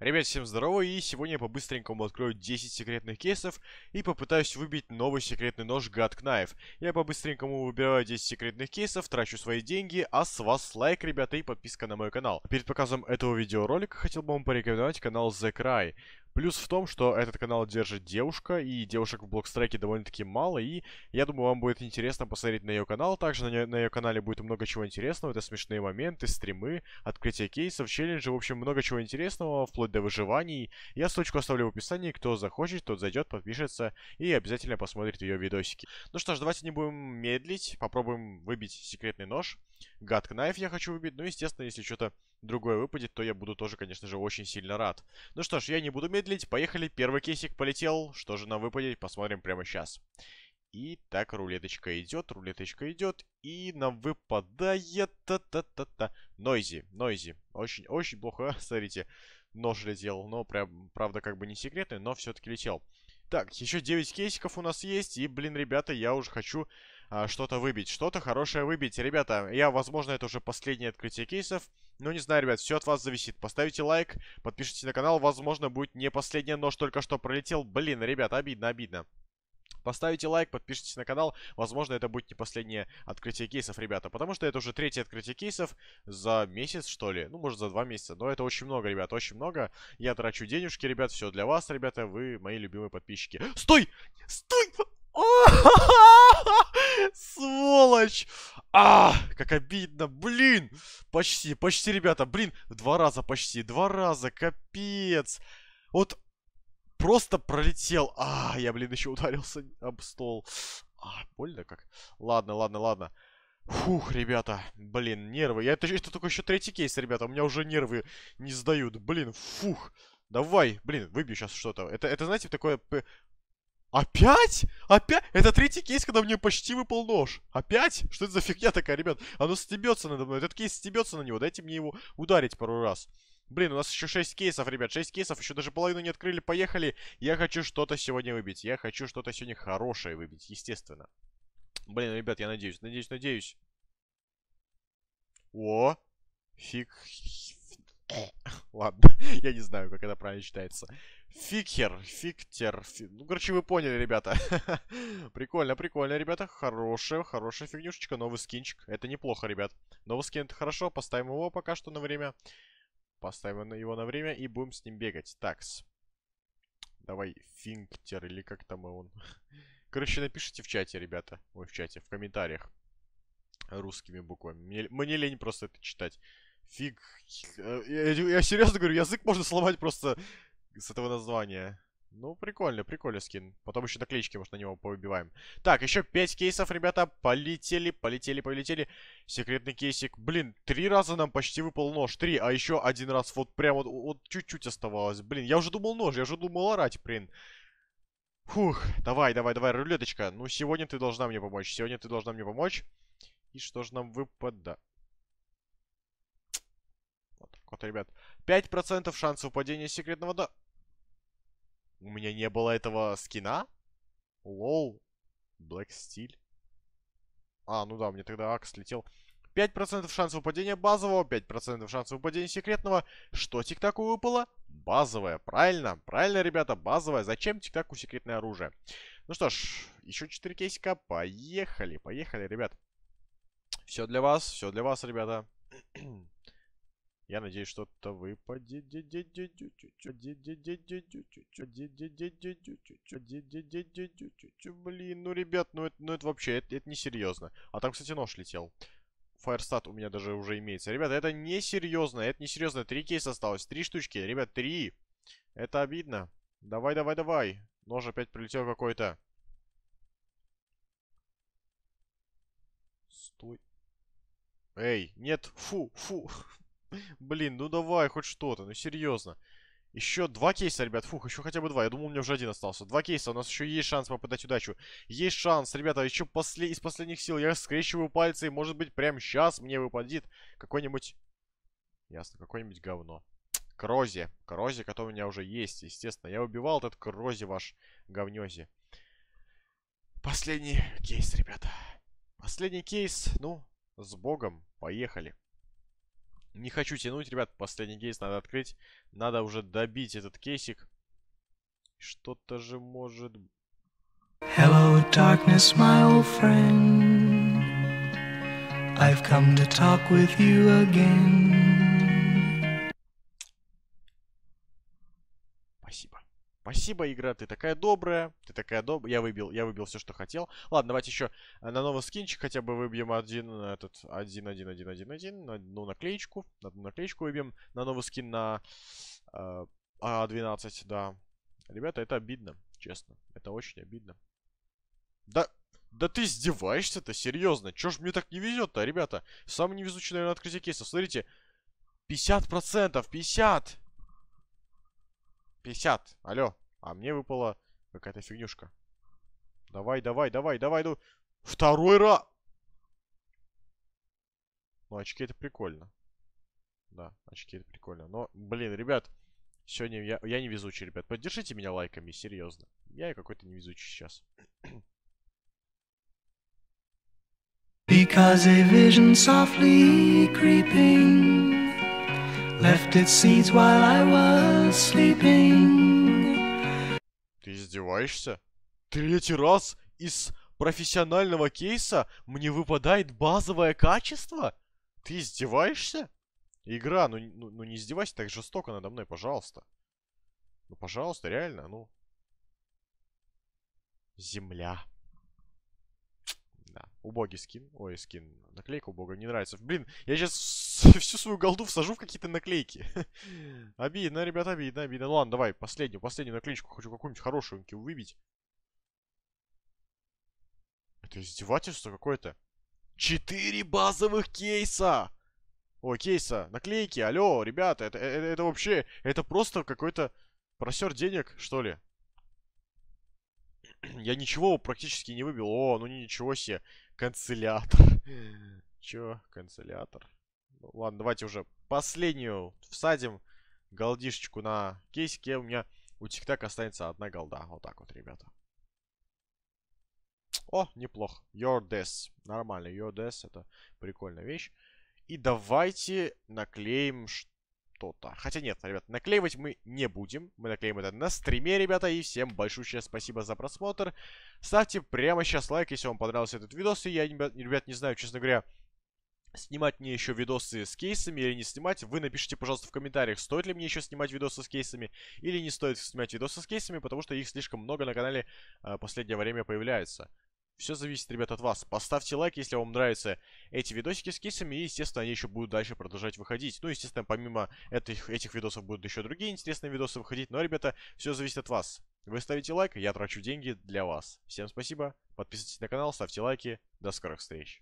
Ребят, всем здорово, и сегодня я по-быстренькому открою 10 секретных кейсов и попытаюсь выбить новый секретный нож God Knife. Я по-быстренькому выбираю 10 секретных кейсов, трачу свои деньги, а с вас лайк, ребята, и подписка на мой канал. Перед показом этого видеоролика хотел бы вам порекомендовать канал The Cry. Плюс в том, что этот канал держит девушка, и девушек в блокстреке довольно-таки мало, и я думаю, вам будет интересно посмотреть на ее канал. Также на, на ее канале будет много чего интересного, это смешные моменты, стримы, открытие кейсов, челленджи, в общем, много чего интересного, вплоть до выживаний. Я ссылочку оставлю в описании, кто захочет, тот зайдет, подпишется и обязательно посмотрит ее видосики. Ну что ж, давайте не будем медлить, попробуем выбить секретный нож. Гадко Найф я хочу выбить. Ну, естественно, если что-то другое выпадет, то я буду тоже, конечно же, очень сильно рад. Ну что ж, я не буду медлить. Поехали. Первый кейсик полетел. Что же нам выпадет? Посмотрим прямо сейчас. И так, рулеточка идет, рулеточка идет. И нам выпадает... Та-та-та-та. Нойзи, Нойзи. Очень-очень плохо, смотрите. Нож летел, но прям, правда, как бы не секретный, но все-таки летел. Так, еще 9 кейсиков у нас есть. И, блин, ребята, я уже хочу а, что-то выбить. Что-то хорошее выбить. Ребята, я, возможно, это уже последнее открытие кейсов. Но ну, не знаю, ребят, все от вас зависит. Поставите лайк, подпишитесь на канал. Возможно, будет не последнее нож только что пролетел. Блин, ребят, обидно, обидно. Поставите лайк, подпишитесь на канал. Возможно, это будет не последнее открытие кейсов, ребята. Потому что это уже третье открытие кейсов за месяц, что ли. Ну, может, за два месяца. Но это очень много, ребят, очень много. Я трачу денежки, ребят, все для вас, ребята. Вы мои любимые подписчики. Стой! Стой! Сволочь! А, как обидно, блин! Почти, почти, ребята, блин, два раза почти, два раза, капец! Вот просто пролетел. А, я, блин, еще ударился об стол. А, больно как. Ладно, ладно, ладно. Фух, ребята, блин, нервы. Я, это, это только еще третий кейс, ребята, у меня уже нервы не сдают. Блин, фух. Давай, блин, выбью сейчас что-то. Это, это знаете, такое Опять? Опять? Это третий кейс, когда мне почти выпал нож. Опять? Что это за фигня такая, ребят? Оно стебется надо мной. Этот кейс стебется на него. Дайте мне его ударить пару раз. Блин, у нас еще 6 кейсов, ребят. 6 кейсов, еще даже половину не открыли. Поехали. Я хочу что-то сегодня выбить. Я хочу что-то сегодня хорошее выбить, естественно. Блин, ребят, я надеюсь, надеюсь, надеюсь. О, фиг... Ладно, я не знаю, как это правильно читается. Фикер, фиктер, фи... ну, короче, вы поняли, ребята. прикольно, прикольно, ребята, хорошая, хорошая фигнюшечка, новый скинчик, это неплохо, ребят. Новый скин, это хорошо, поставим его пока что на время. Поставим его на время и будем с ним бегать. Такс. Давай, Фиктер или как там он. Короче, напишите в чате, ребята. Ой, в чате, в комментариях. Русскими буквами. Мне, мне лень просто это читать. Фиг. Я, э, я, я серьезно говорю, язык можно сломать просто с этого названия. Ну, прикольно, прикольный скин. Потом еще наклеечки, может, на него поубиваем. Так, еще 5 кейсов, ребята. Полетели, полетели, полетели. Секретный кейсик. Блин, три раза нам почти выпал нож. Три, а еще один раз вот прям вот, вот чуть-чуть оставалось. Блин, я уже думал нож, я уже думал орать, блин. Фух, давай, давай, давай, рулеточка. Ну, сегодня ты должна мне помочь. Сегодня ты должна мне помочь. И что же нам выпада? Вот так вот, ребят. 5% шансов падения секретного до... У меня не было этого скина? Лол. Блэк стиль. А, ну да, мне тогда Акс летел. 5% шансов падения базового, 5% шансов падения секретного. Что тик-таку выпало? Базовое. Правильно, правильно, ребята, базовое. Зачем тик-таку секретное оружие? Ну что ж, еще 4 кейсика. Поехали, поехали, ребят. Все для вас, все для вас, ребята. Я надеюсь, что-то выпадет. Блин, ну, ребят, ну это, ну, это вообще, это, это несерьезно. А там, кстати, нож летел. Фаерстат у меня даже уже имеется. Ребята, это несерьезно, это несерьезно. Три кейса осталось, три штучки. Ребят, три. Это обидно. Давай, давай, давай. Нож опять прилетел какой-то. Стой. Эй, нет, фу, фу. Блин, ну давай хоть что-то, ну серьезно. Еще два кейса, ребят. Фух, еще хотя бы два. Я думал, у меня уже один остался. Два кейса. У нас еще есть шанс попадать удачу. Есть шанс, ребята. Еще после... из последних сил я скрещиваю пальцы. И, может быть, прямо сейчас мне выпадет какой-нибудь... Ясно, какое-нибудь говно. Крози. Крози, который у меня уже есть, естественно. Я убивал этот Крози ваш говнёзи. Последний кейс, ребята. Последний кейс. Ну, с богом. Поехали. Не хочу тянуть, ребят. Последний кейс надо открыть. Надо уже добить этот кейсик. Что-то же может... Hello, darkness, my old friend. I've come to talk with you again. спасибо, игра, ты такая добрая, ты такая добрая. Я выбил, я выбил все, что хотел. Ладно, давайте еще э, на новый скинчик хотя бы выбьем один, э, этот, один, один, один, один, один, одну наклеечку, одну наклеечку выбьем на новый скин на э, А12, да. Ребята, это обидно, честно, это очень обидно. Да, да ты издеваешься-то, серьезно, чё ж мне так не везет-то, ребята? Самый невезучий, наверное, открытие кейса, смотрите, 50%, 50%! 50. Алло. А мне выпала какая-то фигнюшка. Давай, давай, давай, давай, ну... Второй ра. Ну, очки это прикольно. Да, очки это прикольно. Но, блин, ребят, сегодня я, я не невезучий, ребят. Поддержите меня лайками, серьезно. Я какой-то невезучий сейчас. Because a vision softly creeping left its seeds while I was sleeping издеваешься? Третий раз из профессионального кейса мне выпадает базовое качество? Ты издеваешься? Игра, ну, ну, ну не издевайся так жестоко надо мной, пожалуйста. Ну, пожалуйста, реально, ну. Земля. Да, убогий скин. Ой, скин. Наклейка убога, не нравится. Блин, я сейчас всю свою голду всажу в какие-то наклейки. обидно, ребята, обидно, обидно. Ну ладно, давай, последнюю, последнюю наклеечку хочу какую-нибудь хорошенькую выбить. Это издевательство какое-то. Четыре базовых кейса! О, кейса, наклейки, алло, ребята, это, это, это вообще, это просто какой-то просер денег, что ли? Я ничего практически не выбил. О, ну ничего себе. Канцелятор. Чё, канцелятор? Ладно, давайте уже последнюю всадим голдишечку на кейсике. У меня у тик останется одна голда. Вот так вот, ребята. О, неплохо. Your Death. Нормально. Your Death это прикольная вещь. И давайте наклеим что-то. Хотя нет, ребят, наклеивать мы не будем. Мы наклеим это на стриме, ребята. И всем большое спасибо за просмотр. Ставьте прямо сейчас лайк, если вам понравился этот видос. И я, ребят, не знаю, честно говоря снимать мне еще видосы с кейсами или не снимать. Вы напишите, пожалуйста, в комментариях, стоит ли мне еще снимать видосы с кейсами или не стоит снимать видосы с кейсами, потому что их слишком много на канале э, последнее время появляется. Все зависит, ребят, от вас. Поставьте лайк, если вам нравятся эти видосики с кейсами, и, естественно, они еще будут дальше продолжать выходить. Ну, естественно, помимо этих, этих видосов будут еще другие интересные видосы выходить, но, ребята, все зависит от вас. Вы ставите лайк, я трачу деньги для вас. Всем спасибо, подписывайтесь на канал, ставьте лайки, до скорых встреч.